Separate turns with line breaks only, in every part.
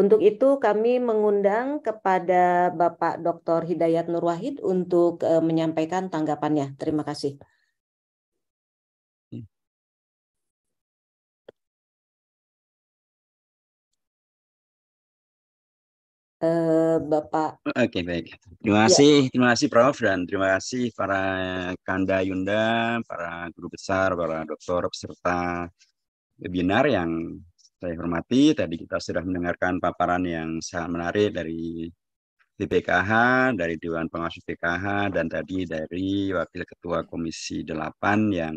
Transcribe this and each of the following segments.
Untuk itu kami mengundang kepada Bapak Dr. Hidayat Nur Wahid untuk uh, menyampaikan tanggapannya. Terima kasih. Eh, Bapak. Oke okay, baik. Terima ya. kasih, ya. terima kasih Prof dan terima kasih para Kanda Yunda, para guru besar, para dokter peserta webinar yang saya hormati, tadi kita sudah mendengarkan paparan yang sangat menarik dari BPKH, dari Dewan Pengawas BPKH, dan tadi dari Wakil Ketua Komisi 8 yang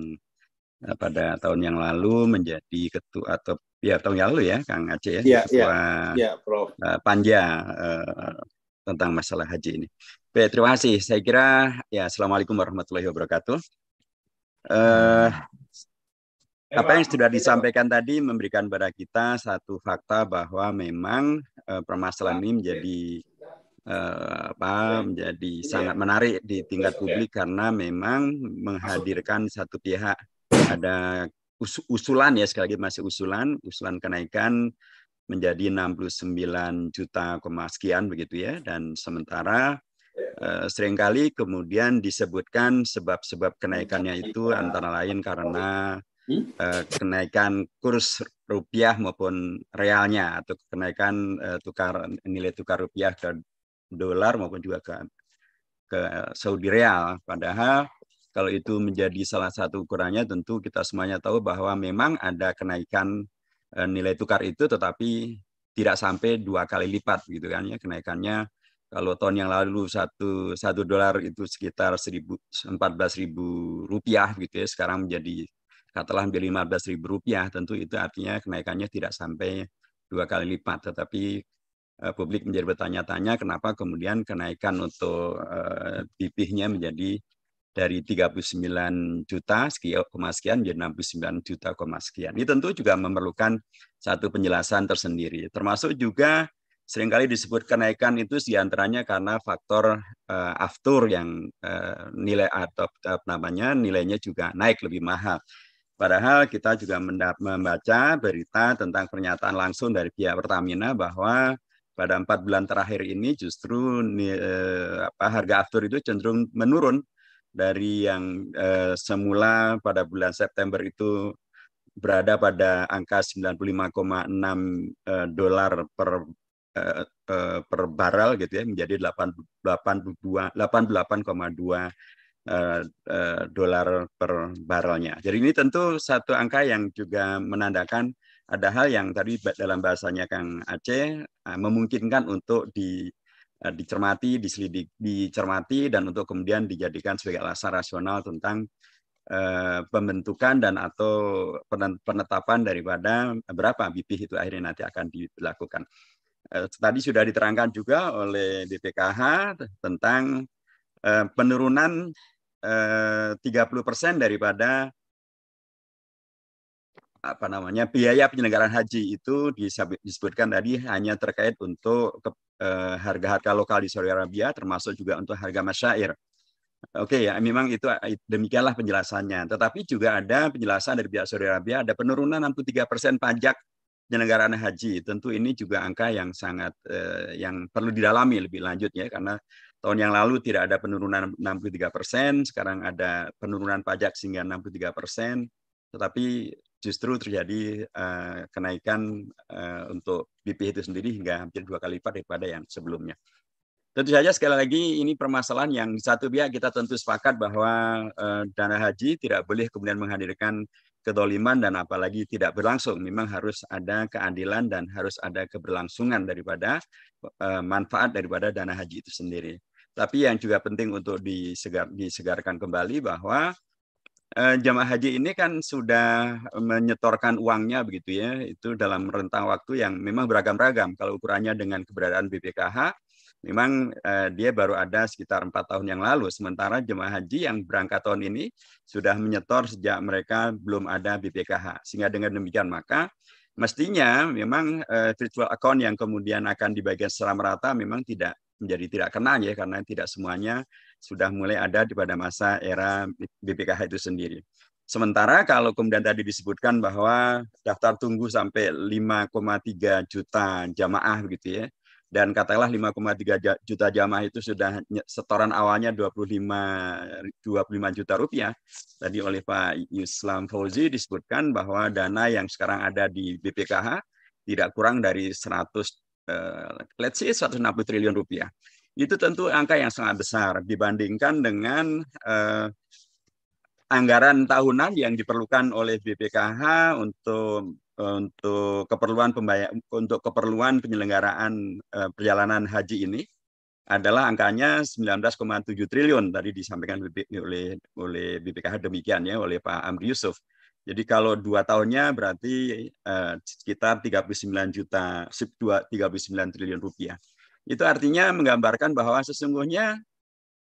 eh, pada tahun yang lalu menjadi ketua atau ya tahun yang lalu ya Kang Aceh ya, ya ya, ya, Prof. Eh, Panja uh, tentang masalah haji ini. Oke, terima kasih. Saya kira ya assalamualaikum warahmatullahi wabarakatuh. Apa yang sudah disampaikan tadi memberikan pada kita satu fakta bahwa memang uh, permasalahan ini menjadi uh, apa menjadi sangat menarik di tingkat publik karena memang menghadirkan satu pihak ada us usulan ya sekali lagi masih usulan usulan kenaikan menjadi 69 juta koma sekian begitu ya dan sementara eh, seringkali kemudian disebutkan sebab-sebab kenaikannya itu antara lain karena Hmm? Eh, kenaikan kurs rupiah maupun realnya atau kenaikan eh, tukar nilai tukar rupiah ke dolar maupun juga ke ke Saudi real. Padahal kalau itu menjadi salah satu ukurannya tentu kita semuanya tahu bahwa memang ada kenaikan eh, nilai tukar itu tetapi tidak sampai dua kali lipat gitu kan ya kenaikannya kalau tahun yang lalu satu satu dolar itu sekitar seribu empat belas ribu rupiah gitu ya sekarang menjadi katalah hampir belas ribu rupiah, tentu itu artinya kenaikannya tidak sampai dua kali lipat. Tetapi uh, publik menjadi bertanya-tanya kenapa kemudian kenaikan untuk uh, menjadi dari menjadi dari 39 juta koma sekian menjadi 69 juta koma sekian. Ini tentu juga memerlukan satu penjelasan tersendiri. Termasuk juga seringkali disebut kenaikan itu diantaranya karena faktor uh, aftur yang uh, nilai atau uh, namanya nilainya juga naik lebih mahal. Padahal kita juga membaca berita tentang pernyataan langsung dari pihak Pertamina bahwa pada empat bulan terakhir ini justru eh, apa, harga aftur itu cenderung menurun dari yang eh, semula pada bulan September itu berada pada angka 95,6 eh, dolar per eh, eh, per barrel gitu ya menjadi 88,2 88, Eh, eh, dolar per barrelnya. Jadi ini tentu satu angka yang juga menandakan ada hal yang tadi dalam bahasanya Kang Aceh eh, memungkinkan untuk di dicermati, diselidik, dicermati dan untuk kemudian dijadikan sebagai alasan rasional tentang uh, pembentukan dan atau penetapan daripada berapa BPih itu akhirnya nanti akan dilakukan. Uh, tadi sudah diterangkan juga oleh BPKH tentang uh, penurunan 30% eh, daripada apa namanya biaya penyelenggaraan haji itu disebutkan tadi hanya terkait untuk eh, harga-harga lokal di Saudi Arabia termasuk juga untuk harga masyair. Oke okay, ya, memang itu demikianlah penjelasannya. Tetapi juga ada penjelasan dari pihak Saudi Arabia ada penurunan 63 persen pajak penyelenggaraan haji. Tentu ini juga angka yang sangat eh, yang perlu didalami lebih lanjut ya, karena Tahun yang lalu tidak ada penurunan 63 persen, sekarang ada penurunan pajak sehingga 63 persen, tetapi justru terjadi uh, kenaikan uh, untuk BPH itu sendiri hingga hampir dua kali lipat daripada yang sebelumnya. Tentu saja sekali lagi ini permasalahan yang satu pihak kita tentu sepakat bahwa uh, dana haji tidak boleh kemudian menghadirkan kedoliman dan apalagi tidak berlangsung. Memang harus ada keadilan dan harus ada keberlangsungan daripada uh, manfaat daripada dana haji itu sendiri. Tapi yang juga penting untuk disegar, disegarkan kembali bahwa eh, jamaah haji ini kan sudah menyetorkan uangnya begitu ya, itu dalam rentang waktu yang memang beragam-ragam. Kalau ukurannya dengan keberadaan BPKH, memang eh, dia baru ada sekitar empat tahun yang lalu. Sementara jemaah haji yang berangkat tahun ini sudah menyetor sejak mereka belum ada BPKH. Sehingga dengan demikian maka mestinya memang eh, virtual account yang kemudian akan dibagikan secara merata memang tidak menjadi tidak kena ya karena tidak semuanya sudah mulai ada di pada masa era BPKH itu sendiri. Sementara kalau kemudian tadi disebutkan bahwa daftar tunggu sampai 5,3 juta jamaah gitu ya. Dan katakanlah 5,3 juta jamaah itu sudah setoran awalnya 25 25 juta rupiah. Tadi oleh Pak Yuslam Fauzi disebutkan bahwa dana yang sekarang ada di BPKH tidak kurang dari 100 Eh, let's say 160 triliun rupiah. Itu tentu angka yang sangat besar dibandingkan dengan uh, anggaran tahunan yang diperlukan oleh BPKH untuk untuk keperluan pembayar untuk keperluan penyelenggaraan uh, perjalanan haji ini adalah angkanya 19,7 triliun tadi disampaikan oleh oleh BPKH demikian ya oleh Pak Amri Yusuf. Jadi kalau dua tahunnya berarti eh, sekitar 39 juta 39 triliun rupiah. Itu artinya menggambarkan bahwa sesungguhnya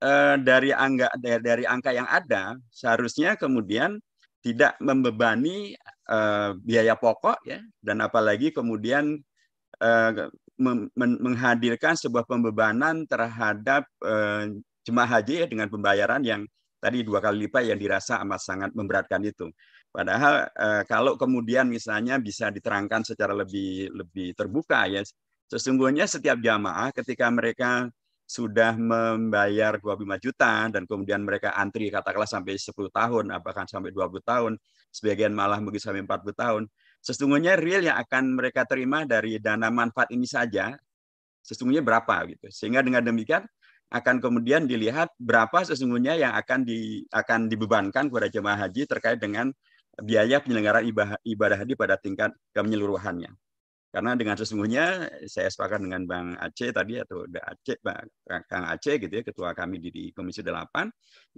eh, dari angka dari, dari angka yang ada seharusnya kemudian tidak membebani eh, biaya pokok ya dan apalagi kemudian eh, menghadirkan sebuah pembebanan terhadap eh, jemaah haji ya, dengan pembayaran yang tadi dua kali lipat yang dirasa amat sangat memberatkan itu. Padahal eh, kalau kemudian misalnya bisa diterangkan secara lebih lebih terbuka ya sesungguhnya setiap jamaah ketika mereka sudah membayar 25 juta dan kemudian mereka antri katakanlah sampai 10 tahun, bahkan sampai 20 tahun, sebagian malah mungkin sampai 40 tahun. Sesungguhnya real yang akan mereka terima dari dana manfaat ini saja sesungguhnya berapa gitu. Sehingga dengan demikian akan kemudian dilihat berapa sesungguhnya yang akan di akan dibebankan kepada jemaah haji terkait dengan biaya penyelenggaraan ibadah haji pada tingkat kemenyeluruhannya. Karena dengan sesungguhnya saya sepakat dengan Bang Aceh tadi atau bang Aceh, Bang, Kang Aceh gitu ya, ketua kami di Komisi 8,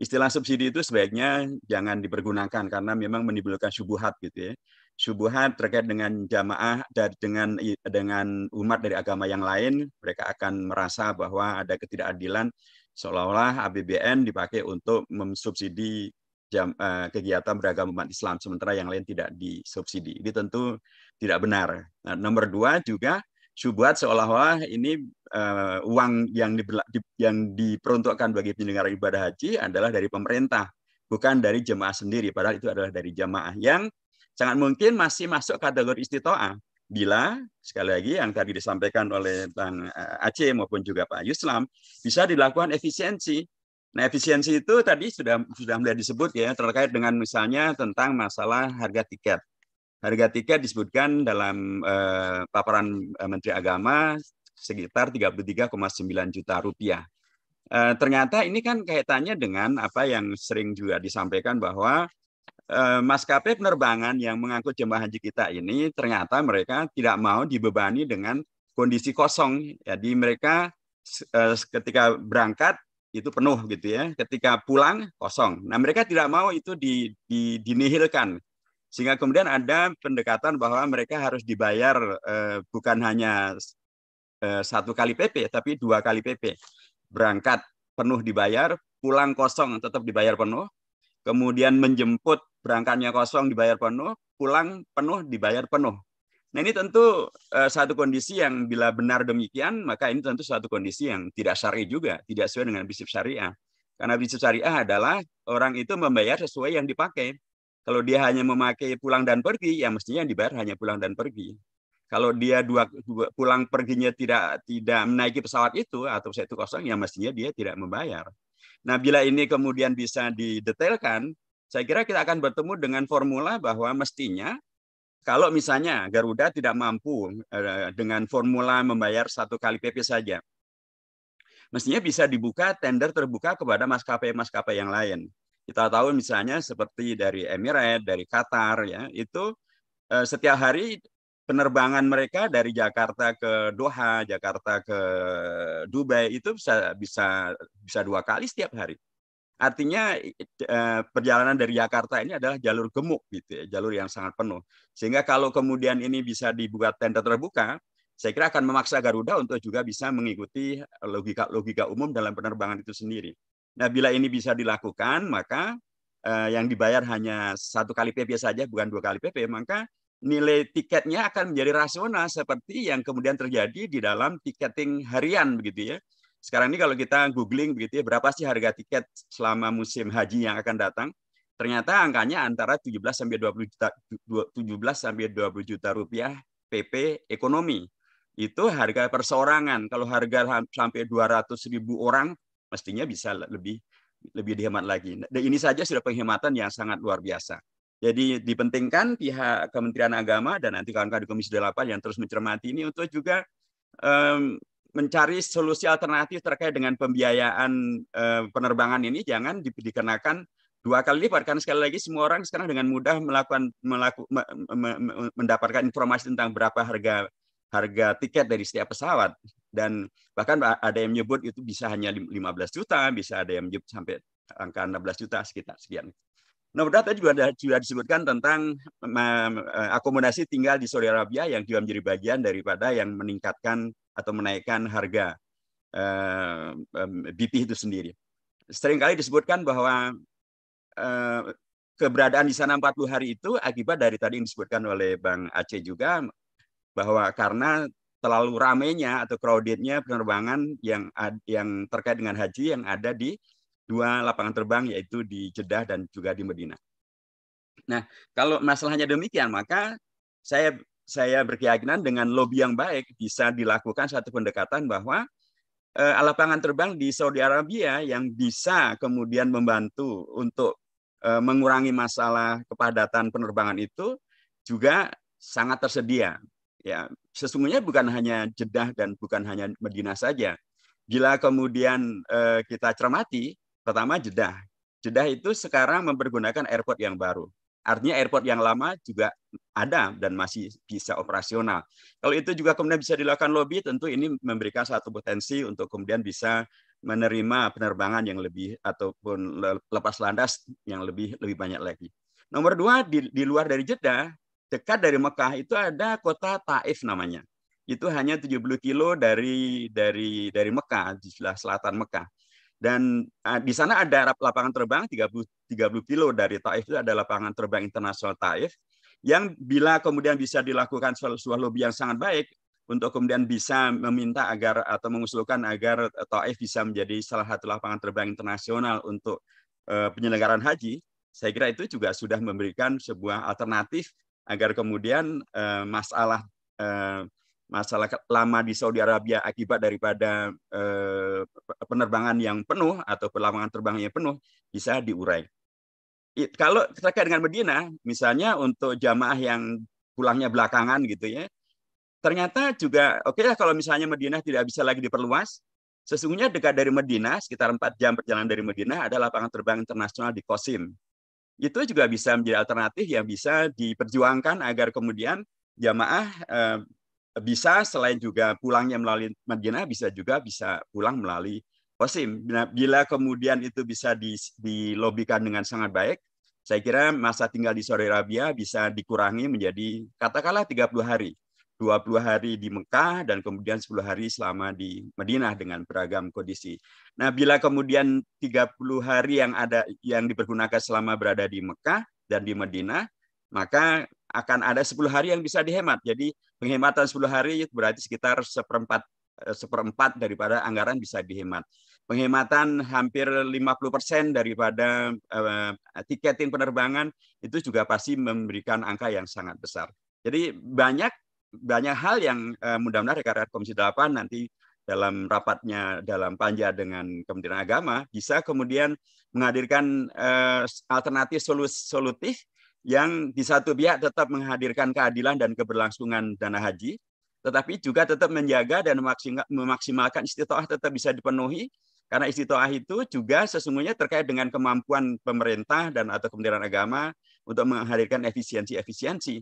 istilah subsidi itu sebaiknya jangan dipergunakan karena memang menimbulkan subuhat gitu ya. Subuhat terkait dengan jamaah dan dengan dengan umat dari agama yang lain, mereka akan merasa bahwa ada ketidakadilan seolah-olah ABBN dipakai untuk memsubsidi jam, uh, kegiatan beragama umat Islam sementara yang lain tidak disubsidi. Ini tentu tidak benar. Nah, nomor dua juga subuat seolah-olah ini uh, uang yang di, yang diperuntukkan bagi penyelenggara ibadah haji adalah dari pemerintah, bukan dari jemaah sendiri. Padahal itu adalah dari jemaah yang sangat mungkin masih masuk kategori istitoah bila sekali lagi yang tadi disampaikan oleh Bang eh, Aceh maupun juga Pak Yuslam bisa dilakukan efisiensi Nah, efisiensi itu tadi sudah sudah mulai disebut ya terkait dengan misalnya tentang masalah harga tiket. Harga tiket disebutkan dalam eh, paparan eh, Menteri Agama sekitar 33,9 juta rupiah. Eh, ternyata ini kan kaitannya dengan apa yang sering juga disampaikan bahwa eh, maskapai penerbangan yang mengangkut jemaah haji kita ini ternyata mereka tidak mau dibebani dengan kondisi kosong. Jadi mereka eh, ketika berangkat itu penuh gitu ya. Ketika pulang kosong. Nah, mereka tidak mau itu di, di dinihilkan. Sehingga kemudian ada pendekatan bahwa mereka harus dibayar eh, bukan hanya eh, satu kali PP tapi dua kali PP. Berangkat penuh dibayar, pulang kosong tetap dibayar penuh. Kemudian menjemput berangkatnya kosong dibayar penuh, pulang penuh dibayar penuh. Nah ini tentu uh, satu kondisi yang bila benar demikian, maka ini tentu satu kondisi yang tidak syari juga, tidak sesuai dengan prinsip syariah. Karena prinsip syariah adalah orang itu membayar sesuai yang dipakai. Kalau dia hanya memakai pulang dan pergi, ya mestinya yang dibayar hanya pulang dan pergi. Kalau dia dua, dua pulang perginya tidak tidak menaiki pesawat itu atau pesawat itu kosong, ya mestinya dia tidak membayar. Nah bila ini kemudian bisa didetailkan, saya kira kita akan bertemu dengan formula bahwa mestinya kalau misalnya Garuda tidak mampu eh, dengan formula membayar satu kali PP saja, mestinya bisa dibuka tender terbuka kepada maskapai-maskapai yang lain. Kita tahu misalnya seperti dari Emirates, dari Qatar, ya itu eh, setiap hari penerbangan mereka dari Jakarta ke Doha, Jakarta ke Dubai itu bisa bisa bisa dua kali setiap hari. Artinya eh, perjalanan dari Jakarta ini adalah jalur gemuk gitu ya, jalur yang sangat penuh. Sehingga kalau kemudian ini bisa dibuat tenda terbuka, saya kira akan memaksa Garuda untuk juga bisa mengikuti logika logika umum dalam penerbangan itu sendiri. Nah, bila ini bisa dilakukan, maka eh, yang dibayar hanya satu kali PP saja, bukan dua kali PP, maka nilai tiketnya akan menjadi rasional seperti yang kemudian terjadi di dalam tiketing harian begitu ya sekarang ini kalau kita googling begitu ya, berapa sih harga tiket selama musim haji yang akan datang? Ternyata angkanya antara 17 sampai 20 juta 17 sampai 20 juta rupiah PP ekonomi. Itu harga perseorangan. Kalau harga sampai 200 ribu orang mestinya bisa lebih lebih dihemat lagi. Dan nah, ini saja sudah penghematan yang sangat luar biasa. Jadi dipentingkan pihak Kementerian Agama dan nanti kawan-kawan di Komisi 8 yang terus mencermati ini untuk juga um, mencari solusi alternatif terkait dengan pembiayaan eh, penerbangan ini jangan dikenakan dua kali lipat karena sekali lagi semua orang sekarang dengan mudah melakukan melaku, me, me, me, mendapatkan informasi tentang berapa harga harga tiket dari setiap pesawat dan bahkan ada yang menyebut itu bisa hanya 15 juta, bisa ada yang menyebut sampai angka 16 juta sekitar sekian. Nomor nah, data juga ada, juga disebutkan tentang e, akomodasi tinggal di Saudi Arabia yang juga menjadi bagian daripada yang meningkatkan atau menaikkan harga e, e, BP itu sendiri. Seringkali disebutkan bahwa keberadaan di sana 40 hari itu akibat dari tadi yang disebutkan oleh Bang Aceh juga bahwa karena terlalu ramenya atau crowdednya penerbangan yang yang terkait dengan haji yang ada di dua lapangan terbang yaitu di Jeddah dan juga di Medina. Nah, kalau masalahnya demikian maka saya saya berkeyakinan dengan lobby yang baik bisa dilakukan satu pendekatan bahwa eh, lapangan terbang di Saudi Arabia yang bisa kemudian membantu untuk eh, mengurangi masalah kepadatan penerbangan itu juga sangat tersedia. Ya, sesungguhnya bukan hanya Jeddah dan bukan hanya Medina saja. Bila kemudian eh, kita cermati Pertama Jeddah. Jeddah itu sekarang mempergunakan airport yang baru. Artinya airport yang lama juga ada dan masih bisa operasional. Kalau itu juga kemudian bisa dilakukan lobby, tentu ini memberikan satu potensi untuk kemudian bisa menerima penerbangan yang lebih ataupun lepas landas yang lebih lebih banyak lagi. Nomor dua di, di luar dari Jeddah, dekat dari Mekah itu ada kota Taif namanya. Itu hanya 70 kilo dari dari dari Mekah di sebelah selatan Mekah. Dan uh, di sana ada lapangan terbang 30 30 kilo dari Taif itu ada lapangan terbang internasional Taif yang bila kemudian bisa dilakukan sebuah lobby yang sangat baik untuk kemudian bisa meminta agar atau mengusulkan agar Taif bisa menjadi salah satu lapangan terbang internasional untuk uh, penyelenggaraan haji, saya kira itu juga sudah memberikan sebuah alternatif agar kemudian uh, masalah uh, masyarakat lama di Saudi Arabia akibat daripada eh, penerbangan yang penuh atau pelawangan terbang yang penuh bisa diurai. It, kalau terkait dengan Medina, misalnya untuk jamaah yang pulangnya belakangan gitu ya, ternyata juga oke okay kalau misalnya Medina tidak bisa lagi diperluas, sesungguhnya dekat dari Medina, sekitar 4 jam perjalanan dari Medina ada lapangan terbang internasional di Kosim. Itu juga bisa menjadi alternatif yang bisa diperjuangkan agar kemudian jamaah eh, bisa selain juga pulangnya melalui Madinah bisa juga bisa pulang melalui Osim. Nah, bila kemudian itu bisa di, dilobikan dengan sangat baik, saya kira masa tinggal di Saudi Arabia bisa dikurangi menjadi katakanlah 30 hari. 20 hari di Mekah dan kemudian 10 hari selama di Madinah dengan beragam kondisi. Nah, bila kemudian 30 hari yang ada yang dipergunakan selama berada di Mekah dan di Madinah, maka akan ada 10 hari yang bisa dihemat. Jadi penghematan 10 hari berarti sekitar seperempat eh, seperempat daripada anggaran bisa dihemat. Penghematan hampir 50% daripada uh, eh, tiketing penerbangan itu juga pasti memberikan angka yang sangat besar. Jadi banyak banyak hal yang uh, mudah-mudahan rekan-rekan Komisi 8 nanti dalam rapatnya dalam panja dengan Kementerian Agama bisa kemudian menghadirkan uh, alternatif solutif yang di satu pihak tetap menghadirkan keadilan dan keberlangsungan dana haji, tetapi juga tetap menjaga dan memaksimalkan istitoah tetap bisa dipenuhi karena istitoah itu juga sesungguhnya terkait dengan kemampuan pemerintah dan atau Kementerian Agama untuk menghadirkan efisiensi-efisiensi.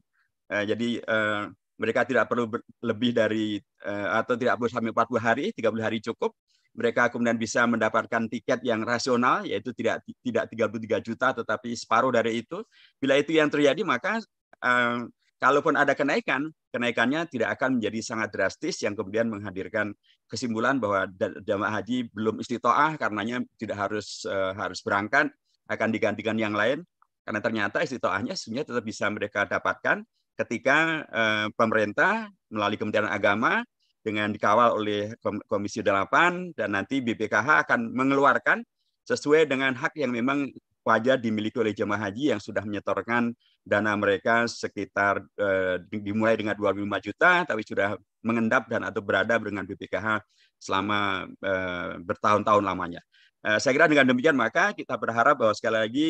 Eh, jadi eh, mereka tidak perlu lebih dari eh, atau tidak perlu sampai 40 hari, 30 hari cukup mereka kemudian bisa mendapatkan tiket yang rasional yaitu tidak tidak 33 juta tetapi separuh dari itu bila itu yang terjadi maka eh, kalaupun ada kenaikan kenaikannya tidak akan menjadi sangat drastis yang kemudian menghadirkan kesimpulan bahwa jamaah haji belum istitoah karenanya tidak harus eh, harus berangkat akan digantikan yang lain karena ternyata istitoahnya sebenarnya tetap bisa mereka dapatkan ketika eh, pemerintah melalui Kementerian Agama dengan dikawal oleh Komisi 8 dan nanti BPKH akan mengeluarkan sesuai dengan hak yang memang wajar dimiliki oleh jemaah haji yang sudah menyetorkan dana mereka sekitar eh, dimulai dengan 25 juta tapi sudah mengendap dan atau berada dengan BPKH selama eh, bertahun-tahun lamanya. Eh, saya kira dengan demikian maka kita berharap bahwa sekali lagi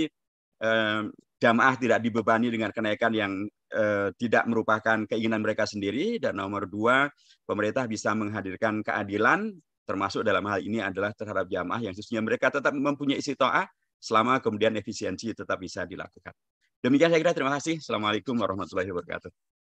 eh, jamaah tidak dibebani dengan kenaikan yang Eh, tidak merupakan keinginan mereka sendiri dan nomor dua pemerintah bisa menghadirkan keadilan termasuk dalam hal ini adalah terhadap jamaah yang sesungguhnya mereka tetap mempunyai istitoah selama kemudian efisiensi tetap bisa dilakukan. Demikian saya kira terima kasih. Assalamualaikum warahmatullahi wabarakatuh.